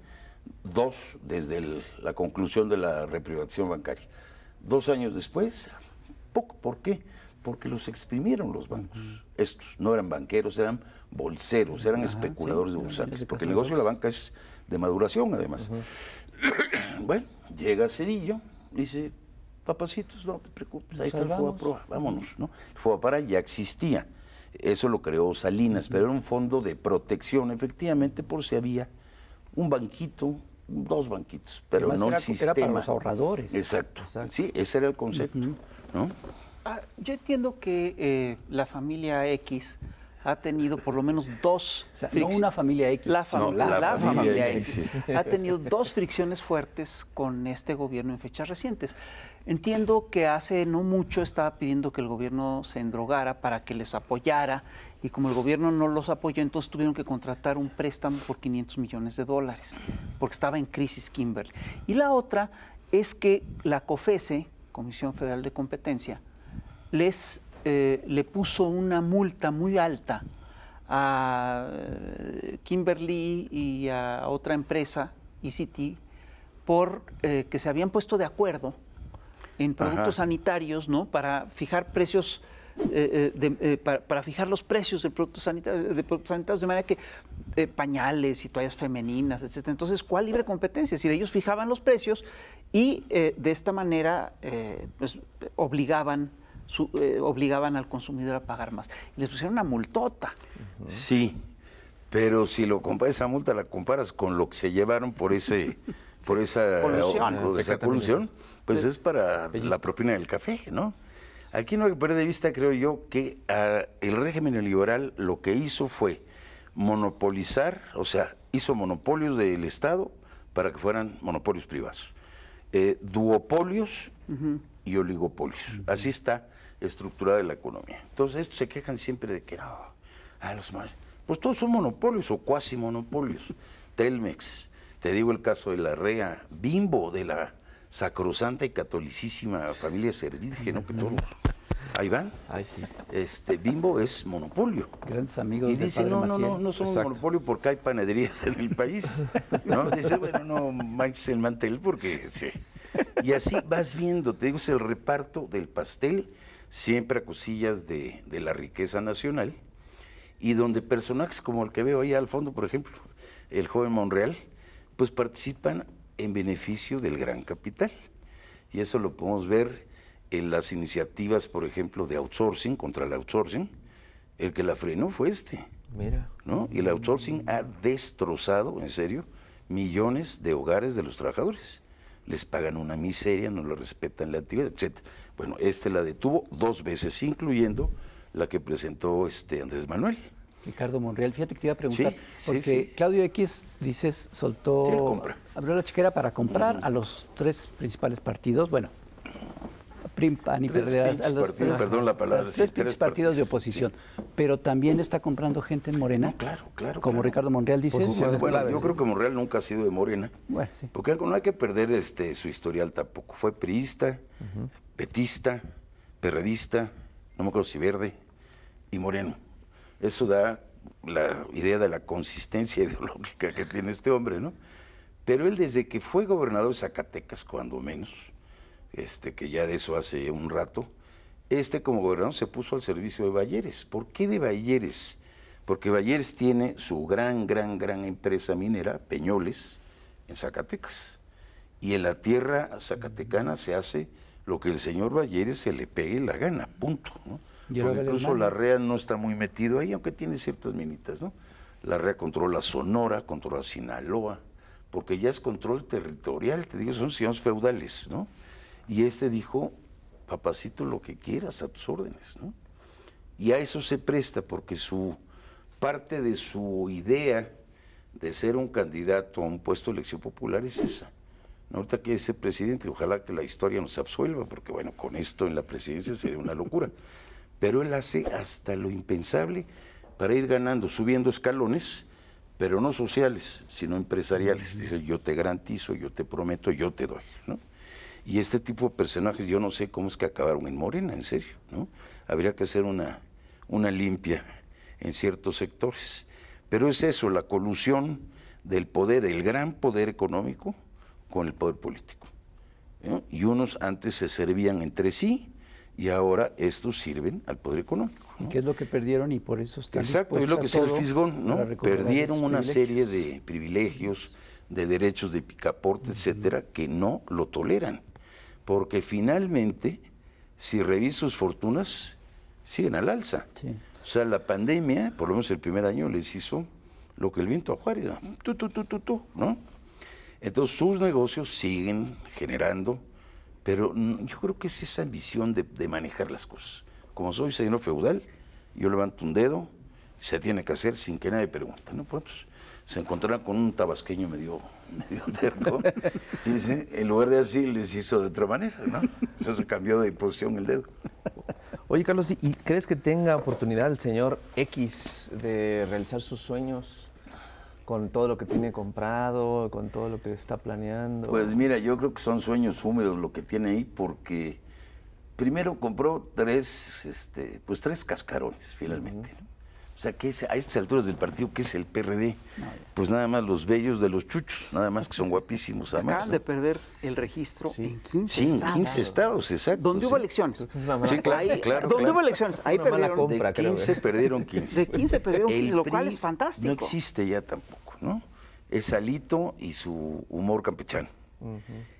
dos desde la conclusión de la reprivatización bancaria. Dos años después, poco. ¿Por qué? Porque los exprimieron los bancos. Estos no eran banqueros, eran bolseros, eran especuladores de bolsantes. porque el negocio de la banca es de maduración, además. Bueno, llega Cedillo, dice, papacitos, no te preocupes, ahí está el FOBAPROA, vámonos, ¿no? El FOBAPARA ya existía. Eso lo creó Salinas, pero era un fondo de protección, efectivamente, por si había un banquito, dos banquitos, pero no el sistema. para los ahorradores. Exacto. Sí, ese era el concepto. ¿no? Ah, yo entiendo que eh, la familia X ha tenido por lo menos dos. no una familia X. La, familia, X. Ha tenido dos fricciones fuertes con este gobierno en fechas recientes. Entiendo que hace no mucho estaba pidiendo que el gobierno se endrogara para que les apoyara y como el gobierno no los apoyó, entonces tuvieron que contratar un préstamo por 500 millones de dólares porque estaba en crisis Kimberly. Y la otra es que la COFESE, Comisión Federal de Competencia, les eh, le puso una multa muy alta a eh, Kimberly y a otra empresa, ECT, por eh, que se habían puesto de acuerdo en productos sanitarios, ¿no? Para fijar precios, para, fijar los precios de productos, sanitarios, de productos sanitarios, de manera que pañales y toallas femeninas, etc. Entonces, ¿cuál libre competencia? Es decir, ellos fijaban los precios y de esta manera pues, obligaban eh, obligaban al consumidor a pagar más. les pusieron una multota. Sí, pero si lo esa multa la comparas con lo que se llevaron por ese... por esa eh, colusión, pues es para la propina del café, ¿no? Aquí no hay que perder de vista, creo yo, que ah, el régimen neoliberal lo que hizo fue monopolizar, o sea, hizo monopolios del Estado para que fueran monopolios privados, eh, duopolios y oligopolios. Así está estructurada de la economía. Entonces, estos se quejan siempre de que no, los Pues todos son monopolios o cuasi monopolios. Telmex, te digo el caso de la REA, Bimbo, de la sacrosanta y catolicísima familia Servirgen, ¿no? Que todos ahí van. sí. Este Bimbo es monopolio. Grandes amigos. Y dice no, no, no, no somos monopolio porque hay panaderías en el país. ¿no? Dice, bueno, no manches el mantel porque sí. Y así vas viendo, te digo, es el reparto del pastel siempre a cosillas de, la riqueza nacional, y donde personajes como el que veo ahí al fondo, por ejemplo, el joven Monreal, pues participan en beneficio del gran capital. Y eso lo podemos ver en las iniciativas, por ejemplo, de outsourcing, contra el outsourcing, el que la frenó fue este. Mira. ¿no? Y el outsourcing ha destrozado, en serio, millones de hogares de los trabajadores. Les pagan una miseria, no lo respetan la actividad, etc. Bueno, este la detuvo dos veces, incluyendo la que presentó este Andrés Manuel. Ricardo Monreal, fíjate que te iba a preguntar, porque Claudio X, dices, soltó, abrió la chiquera para comprar a los tres principales partidos, bueno, PAN a los tres, perdón la palabra, tres, partidos de oposición, pero también está comprando gente en Morena. claro, claro. Como Ricardo Monreal dice. yo creo que Monreal nunca ha sido de Morena, bueno, sí. porque no hay que perder este su historial tampoco, fue priista, petista, perredista, no me acuerdo si verde, y moreno. Eso da la idea de la consistencia ideológica que tiene este hombre, ¿no? Pero él desde que fue gobernador de Zacatecas, cuando menos, este, que ya de eso hace un rato, este como gobernador se puso al servicio de Valleres. ¿Por qué de Valleres? Porque Valleres tiene su gran, gran, gran empresa minera, Peñoles, en Zacatecas. Y en la tierra zacatecana se hace lo que el señor Valleres se le pegue la gana, punto. incluso la REA no está muy metido ahí, aunque tiene ciertas minitas, ¿no? La REA controla Sonora, controla Sinaloa, porque ya es control territorial, te digo, son señores feudales, ¿no? Y este dijo, papacito, lo que quieras a tus órdenes, Y a eso se presta, porque su parte de su idea de ser un candidato a un puesto de elección popular es esa Ahorita que ese presidente, ojalá que la historia nos absuelva, porque bueno, con esto en la presidencia sería una locura. Pero él hace hasta lo impensable para ir ganando, subiendo escalones, pero no sociales, sino empresariales. Dice, yo te garantizo, yo te prometo, yo te doy. Y este tipo de personajes, yo no sé cómo es que acabaron en Morena, en serio. ¿no? Habría que hacer una, una limpia en ciertos sectores. Pero es eso, la colusión del poder, el gran poder económico, con el poder político. Y unos antes se servían entre sí y ahora estos sirven al poder económico. ¿Qué es lo que perdieron y por eso Exacto, es lo que se el fisgón, ¿no? Perdieron una serie de privilegios, de derechos de picaporte, etcétera, que no lo toleran. Porque finalmente, si revisas sus fortunas, siguen al alza. O sea, la pandemia, por lo menos el primer año, les hizo lo que el viento a Juárez, tú, tú, tú, tú, tú, ¿no? Entonces sus negocios siguen generando, pero yo creo que es esa ambición de, manejar las cosas. Como soy señor feudal, yo levanto un dedo, se tiene que hacer sin que nadie pregunte. ¿no? Pues, se encontraron con un tabasqueño medio, terco. y en lugar de así, les hizo de otra manera. ¿no? Eso se cambió de posición el dedo. Oye, Carlos, ¿y crees que tenga oportunidad el señor X de realizar sus sueños con todo lo que tiene comprado, con todo lo que está planeando? Pues mira, yo creo que son sueños húmedos lo que tiene ahí porque primero compró tres, este, pues tres cascarones finalmente. O sea, ¿qué es, a estas alturas del partido, ¿qué es el PRD? pues nada más los bellos de los chuchos, nada más que son guapísimos. Además, Acaban de perder el registro en 15 estados. Sí, en 15 estados, exacto. Donde hubo elecciones. Sí, claro, ahí, claro. Donde hubo elecciones, ahí perdieron. de 15 ¿eh? perdieron 15. De 15 perdieron 15, lo cual es fantástico. No existe ya tampoco, ¿no? Es Alito y su humor campechano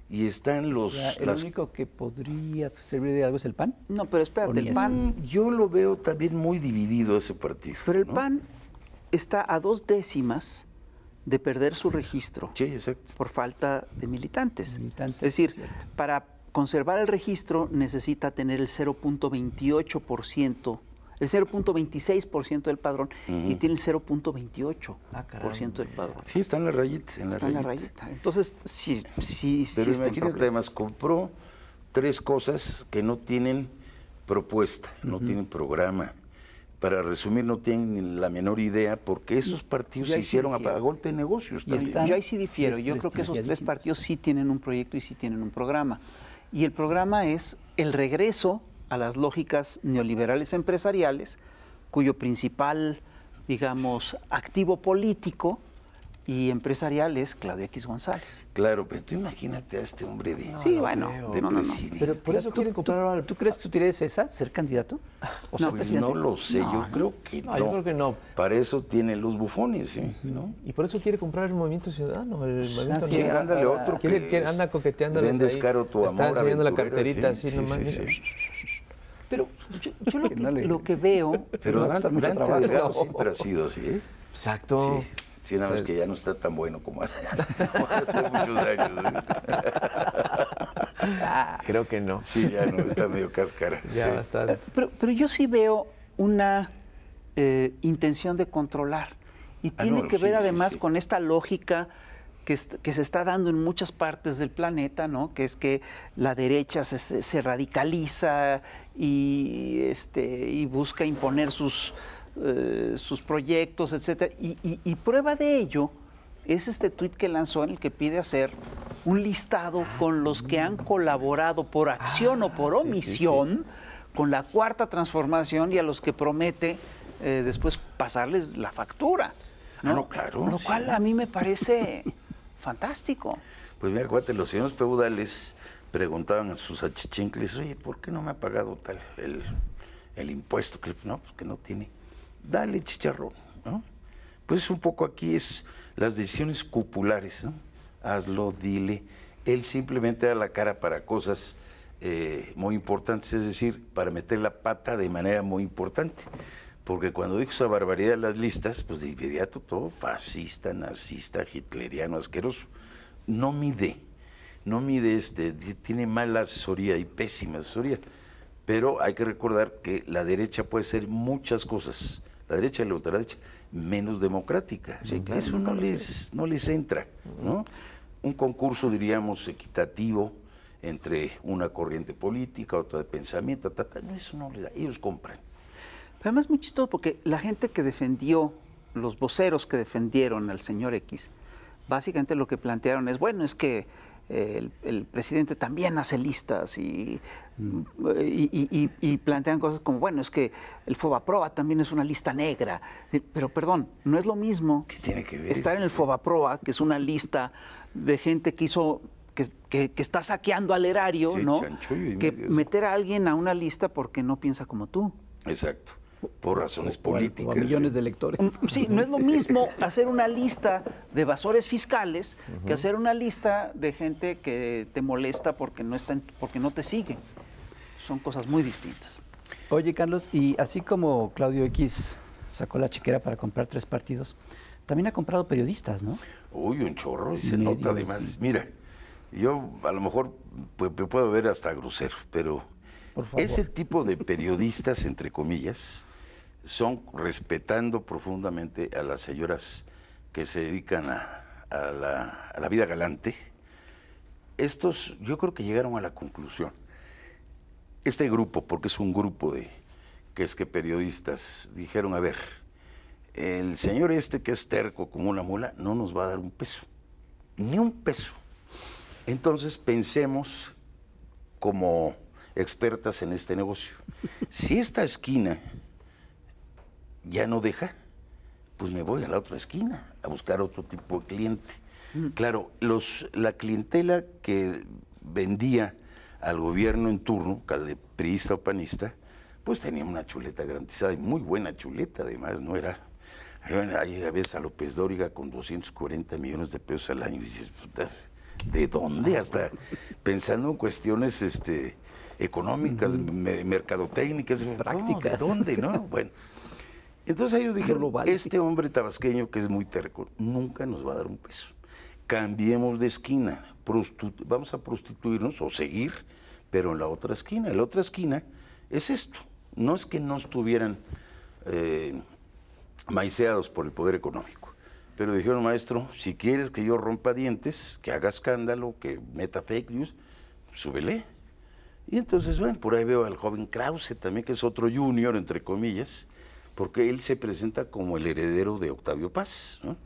y están los... ¿El único que podría servir de algo es el PAN? No, pero espérate, el PAN... Yo lo veo también muy dividido ese partido. Pero el PAN está a dos décimas de perder su registro. Sí, exacto. Por falta de militantes. es decir, para conservar el registro necesita tener el 0.28% el 0.26% del padrón y tiene el 0.28% ah, del padrón. Sí, está en la rayita. está en la rayita. Entonces, sí, sí, Pero sí además, compró tres cosas que no tienen propuesta, no tienen programa. Para resumir, no tienen la menor idea porque esos partidos se hicieron a, golpe de negocios. yo ahí sí difiero. Yo creo que esos tres partidos sí tienen un proyecto y sí tienen un programa. Y el programa es el regreso a las lógicas neoliberales empresariales, cuyo principal, digamos, activo político y empresarial es Claudio X González. Claro, pero tú imagínate a este hombre de... Pero por eso tú, comprar ¿Tú crees que tú tienes esa, ser candidato? Pues, no, lo sé, yo creo que no. Yo creo que no. Para eso tiene los bufones, ¿sí? ¿eh? Y por eso quiere comprar el Movimiento Ciudadano, el pues, Movimiento Sí, ah, otro que, Anda coqueteando. tu Está enseñando la carterita así pero yo, lo, que, que, veo... Pero Dante siempre ha sido así, ¿eh? Exacto. Sí. Sí, nada más que ya no está tan bueno como hace, muchos años. ¿eh? Ah. Creo que no. Sí, ya no, está medio cáscara. Ya bastante. Pero, pero, yo sí veo una eh, intención de controlar. Y ah, tiene que ver además con esta lógica que, que, se está dando en muchas partes del planeta, ¿no? Que es que la derecha se, se radicaliza y, este, y busca imponer sus, eh, sus proyectos, etc. Y, prueba de ello es este tuit que lanzó en el que pide hacer un listado ah, con los que han colaborado por ah, acción o por omisión con la cuarta transformación y a los que promete eh, después pasarles la factura. Ah, ¿no? no claro. Lo cual a mí me parece fantástico. Pues mira, acuérdate, los señores feudales preguntaban a sus achichincles, oye, ¿por qué no me ha pagado tal el, impuesto? Que, no, pues que no tiene. Dale chicharrón, ¿no? Pues un poco aquí es las decisiones cupulares, ¿no? Hazlo, dile. Él simplemente da la cara para cosas eh, muy importantes, es decir, para meter la pata de manera muy importante. Porque cuando dijo esa barbaridad en las listas, pues de inmediato todo fascista, nazista, hitleriano, asqueroso. No mide no mide este, tiene mala asesoría y pésima asesoría. Pero hay que recordar que la derecha puede ser muchas cosas, la derecha y la ultraderecha, menos democrática. Eso no les, no les entra, ¿no? Un concurso, diríamos, equitativo entre una corriente política, otra de pensamiento, no, eso no les da, ellos compran. además es muy chistoso porque la gente que defendió, los voceros que defendieron al señor X, básicamente lo que plantearon es, bueno, es que el, presidente también hace listas mm. y, y, plantean cosas como, bueno, es que el Fobaproa también es una lista negra. Pero perdón, no es lo mismo tiene que ver estar en el Fobaproa, que es una lista de gente que hizo... Que, está saqueando al erario, ¿no? Que meter a alguien a una lista porque no piensa como tú. Exacto por razones políticas. O millones de electores. Mm, sí, no es lo mismo hacer una lista de evasores fiscales que hacer una lista de gente que te molesta porque no, está porque no te sigue. Son cosas muy distintas. Oye, Carlos, y así como Claudio X sacó la chiquera para comprar tres partidos, también ha comprado periodistas, ¿no? Uy, un chorro, y se nota además. Mira, yo a lo mejor pues, puedo ver hasta grosero, pero ese tipo de periodistas, entre comillas, son respetando profundamente a las señoras que se dedican a, la, la vida galante. Estos yo creo que llegaron a la conclusión. Este grupo, porque es un grupo de, que es que periodistas dijeron, a ver, el señor este que es terco como una mula no nos va a dar un peso, ni un peso. Entonces pensemos como expertas en este negocio. Si esta esquina ya no deja, pues me voy a la otra esquina a buscar otro tipo de cliente. Mm. Claro, los, la clientela que vendía al gobierno en turno, priista o panista, pues tenía una chuleta garantizada y muy buena chuleta además, no era... Ahí a veces a López Dóriga con 240 millones de pesos al año y dices, ¿de dónde? Hasta pensando en cuestiones este, económicas, mm prácticas. ¿De dónde? ¿no? Bueno, entonces ellos dijeron, este hombre tabasqueño que es muy terco, nunca nos va a dar un peso. Cambiemos de esquina, vamos a prostituirnos o seguir, pero en la otra esquina. En la otra esquina es esto. No es que no estuvieran eh, maiceados por el poder económico, pero dijeron, maestro, si quieres que yo rompa dientes, que haga escándalo, que meta fake news, súbele. Y entonces, bueno, por ahí veo al joven Krause también, que es otro junior, entre comillas, porque él se presenta como el heredero de Octavio Paz. ¿no?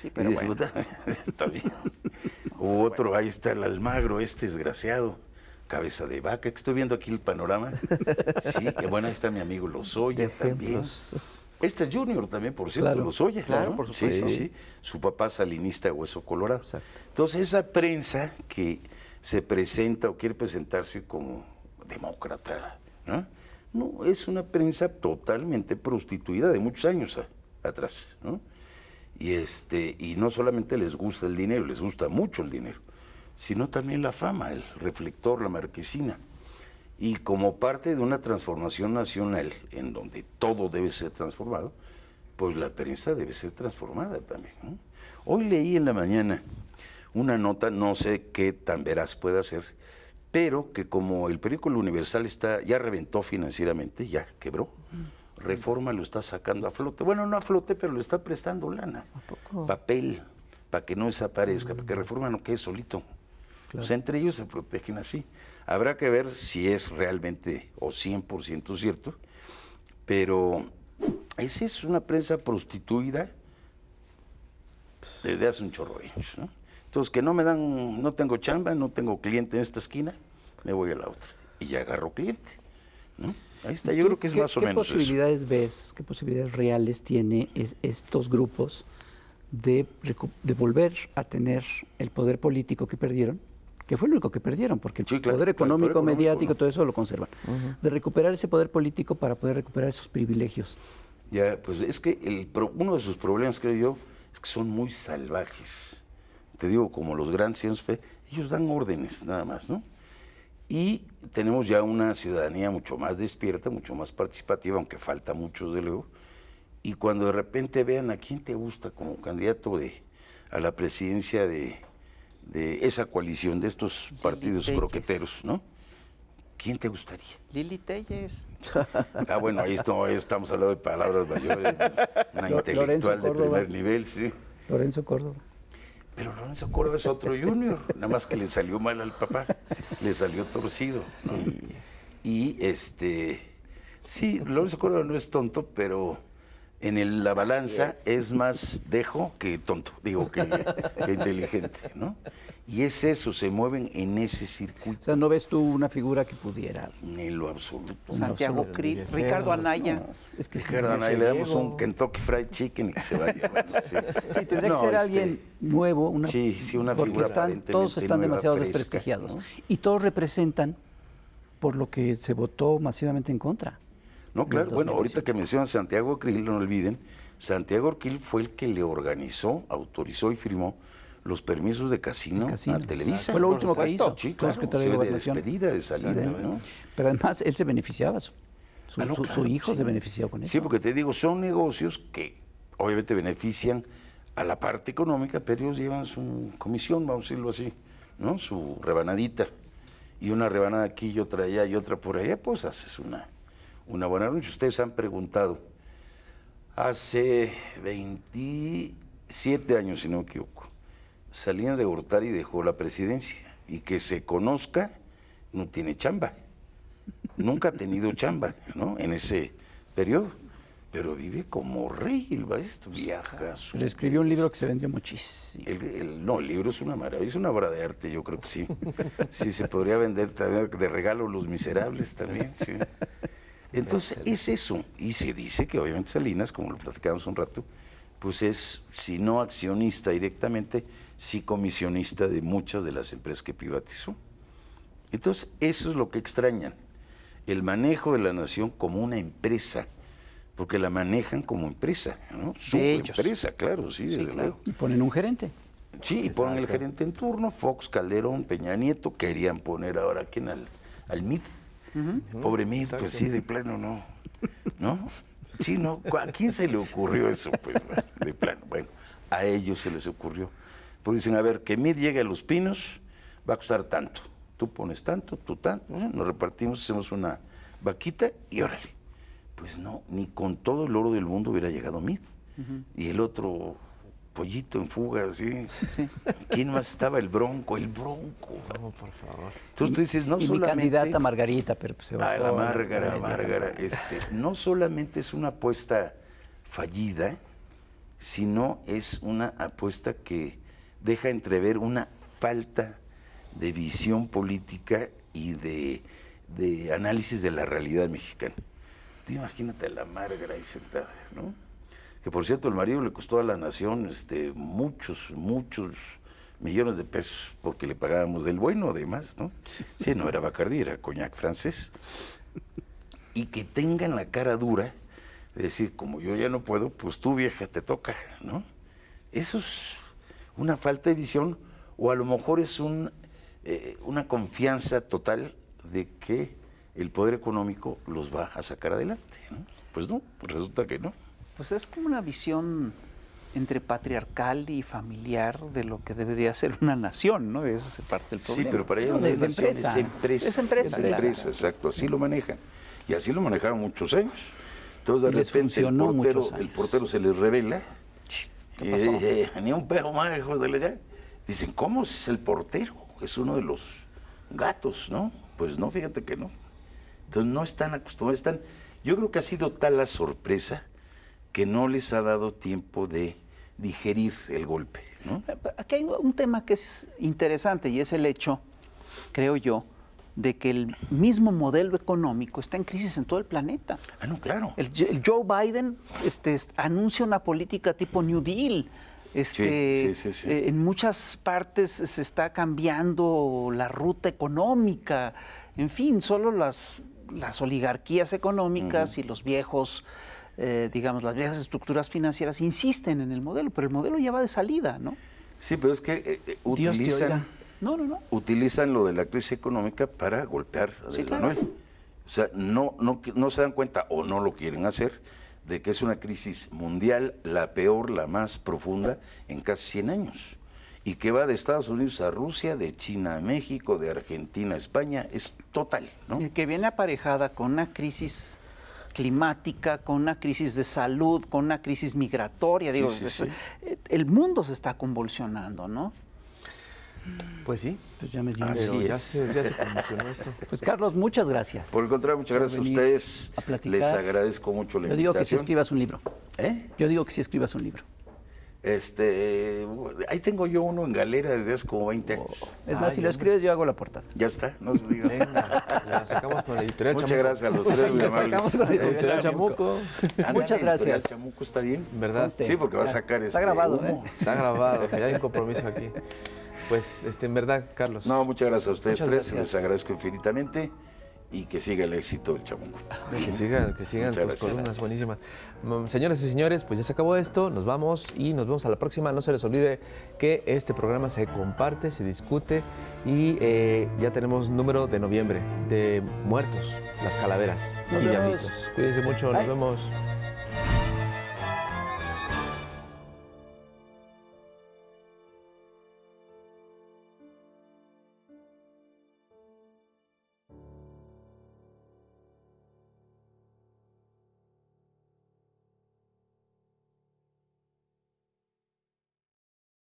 Sí, pero bueno. está bien. o otro, ahí está el Almagro, este desgraciado. Cabeza de vaca, que estoy viendo aquí el panorama. Sí, bueno, ahí está mi amigo Lozoya también. Este Junior también, por cierto, Lozoya. Claro, Sí, sí, sí. Su papá salinista hueso colorado. Entonces, esa prensa que se presenta o quiere presentarse como demócrata, ¿no? No, es una prensa totalmente prostituida de muchos años atrás, ¿no? Y, este, y no solamente les gusta el dinero, les gusta mucho el dinero, sino también la fama, el reflector, la marquesina. Y como parte de una transformación nacional, en donde todo debe ser transformado, pues la prensa debe ser transformada también. Hoy leí en la mañana una nota, no sé qué tan veraz pueda ser, pero que como el periódico Universal está, ya reventó financieramente, ya quebró, Reforma lo está sacando a flote. Bueno, no a flote, pero lo está prestando lana, papel, para que no desaparezca, para que mm. Reforma no quede solito. O sea, entre ellos se protegen así. Habrá que ver si es realmente o 100% cierto, pero esa es una prensa prostituida desde hace un chorro de años. ¿no? Entonces, que no me dan, no tengo chamba, no tengo cliente en esta esquina, me voy a la otra. Y ya agarro cliente. Ahí está, yo creo que es más o menos. ¿Qué posibilidades ves, qué posibilidades reales tiene estos grupos de, volver a tener el poder político que perdieron? que fue lo único que perdieron, porque el poder económico, mediático, todo eso lo conservan. De recuperar ese poder político para poder recuperar esos privilegios. Ya, pues es que uno de sus problemas, creo yo, es que son muy salvajes te digo, como los grandes ellos dan órdenes nada más, ¿no? Y tenemos ya una ciudadanía mucho más despierta, mucho más participativa, aunque falta muchos de luego. Y cuando de repente vean a quién te gusta como candidato de, a la presidencia de, esa coalición, de estos partidos croqueteros, ¿no? ¿Quién te gustaría? Lili Telles. Ah, bueno, ahí estamos hablando de palabras mayores, una intelectual de primer nivel, sí. Lorenzo Córdoba. Pero Lorenzo Córdoba es otro junior, nada más que le salió mal al papá, le salió torcido. Y este, sí, Lorenzo Córdoba no es tonto, pero en la balanza es más dejo que tonto, digo, que, inteligente, ¿no? Y es eso, se mueven en ese circuito. O sea, ¿no ves tú una figura que pudiera? Ni lo absoluto. Santiago Ricardo Anaya. Ricardo Anaya, le damos un Kentucky Fried Chicken y que se vaya. sí. tendría que ser este, alguien nuevo. Una, sí, sí, una porque figura están, Todos están demasiado desprestigiados. Y todos representan por lo que se votó masivamente en contra. No, claro, bueno, ahorita que mencionan Santiago Krill, no olviden, Santiago Krill fue el que le organizó, autorizó y firmó los permisos de casino, a Televisa. Fue lo último que hizo. Sí, claro, de, despedida, de salida. ¿no? Pero además él se beneficiaba, su, ah, hijo se benefició con eso. Sí, porque te digo, son negocios que obviamente benefician a la parte económica, pero ellos llevan su comisión, vamos a decirlo así, ¿no? su rebanadita. Y una rebanada aquí y otra allá y otra por allá, pues haces una una buena noche. Ustedes han preguntado, hace 27 años, si no me equivoco, Salinas de Gortari dejó la presidencia y que se conozca, no tiene chamba. Nunca ha tenido chamba, ¿no? En ese periodo. Pero vive como rey el esto, viaja. Le escribió un libro que se vendió muchísimo. no, el libro es una maravilla, es una obra de arte, yo creo que sí. Sí, se podría vender también de regalo Los Miserables también, sí. Entonces es eso. Y se dice que obviamente Salinas, como lo platicamos un rato, pues es, si no accionista directamente, sí comisionista de muchas de las empresas que privatizó. Entonces eso es lo que extrañan. El manejo de la nación como una empresa porque la manejan como empresa, ¿no? Su empresa, claro, sí, desde luego. Y ponen un gerente. Sí, y ponen el gerente en turno, Fox, Calderón, Peña Nieto, querían poner ahora quién al, al MIT. Pobre Mid pues sí, de plano no. ¿No? Sí, no. ¿A quién se le ocurrió eso? Pues, de plano. Bueno, a ellos se les ocurrió. Porque dicen, a ver, que Mid llegue a Los Pinos va a costar tanto. Tú pones tanto, tú tanto. Nos repartimos, hacemos una vaquita y órale. Pues no, ni con todo el oro del mundo hubiera llegado Mid. Y el otro pollito en fuga, ¿sí? quién más estaba? El Bronco, el Bronco. No, por favor. tú dices, no solamente... Mi candidata Margarita, pero pues se va. Ah, la Márgara, Márgara. Este, no solamente es una apuesta fallida, sino es una apuesta que deja entrever una falta de visión política y de, de análisis de la realidad mexicana. Tú imagínate a la Márgara ahí sentada, ¿no? que por cierto el marido le costó a la nación este, muchos, muchos millones de pesos porque le pagábamos del bueno además, ¿no? Sí, no era Bacardí, era coñac francés. Y que tengan la cara dura de decir, como yo ya no puedo, pues tú vieja te toca, ¿no? Eso es una falta de visión o a lo mejor es un, eh, una confianza total de que el poder económico los va a sacar adelante. ¿no? Pues no, resulta que no. Pues es como una visión entre patriarcal y familiar de lo que debería ser una nación, ¿no? Eso se parte del problema. Sí, pero para ellos es empresa. Es empresa. exacto. Así lo manejan. Y así lo manejaron muchos años. Entonces, de repente, el portero, el portero se les revela. ¿Qué pasó? Eh, ni un perro más, hijos de la ya. Dicen, ¿cómo es el portero? Es uno de los gatos, ¿no? Pues no, fíjate que no. Entonces, no están acostumbrados, están... Yo creo que ha sido tal la sorpresa que no les ha dado tiempo de digerir el golpe. Eh, aquí hay un tema que es interesante y es el hecho, creo yo, de que el mismo modelo económico está en crisis en todo el planeta. Ah, no, claro. El, Joe Biden este, anuncia una política tipo New Deal. Este, sí, sí, sí, eh, en muchas partes se está cambiando la ruta económica. En fin, solo las, las oligarquías económicas y los viejos eh, digamos, las viejas estructuras financieras insisten en el modelo, pero el modelo ya va de salida, ¿no? Sí, pero es que eh, eh, utilizan, lo de la crisis económica para golpear a Manuel. O sea, no, no, no se dan cuenta o no lo quieren hacer de que es una crisis mundial, la peor, la más profunda en casi 100 años. Y que va de Estados Unidos a Rusia, de China a México, de Argentina a España, es total. ¿no? Y que viene aparejada con una crisis climática, con una crisis de salud, con una crisis migratoria. Digo, el mundo se está convulsionando, ¿no? Pues sí, pues ya me esto. Pues Carlos, muchas gracias. Por el contrario, muchas gracias a ustedes. Les agradezco mucho la Yo digo que si escribas un libro. ¿Eh? Yo digo que si escribas un libro. Este, ahí tengo yo uno en galera desde hace como 20 años. Es más, ah, si lo escribes, yo hago la portada. Ya está, no se diga. Muchas gracias a los tres, Muchas gracias. Chamuco está bien. ¿Verdad? Este, sí, porque va a sacar Está este grabado, ¿eh? Está grabado, ya hay un compromiso aquí. Pues, este, en verdad, Carlos. No, muchas gracias a ustedes tres, les agradezco infinitamente y que siga el éxito del chamuco. Que sigan, que sigan tus columnas buenísimas. Mm, Señoras y señores, pues ya se acabó esto, nos vamos y nos vemos a la próxima. No se les olvide que este programa se comparte, se discute y eh, ya tenemos número de noviembre de muertos, las calaveras y amigos Cuídense mucho, nos vemos.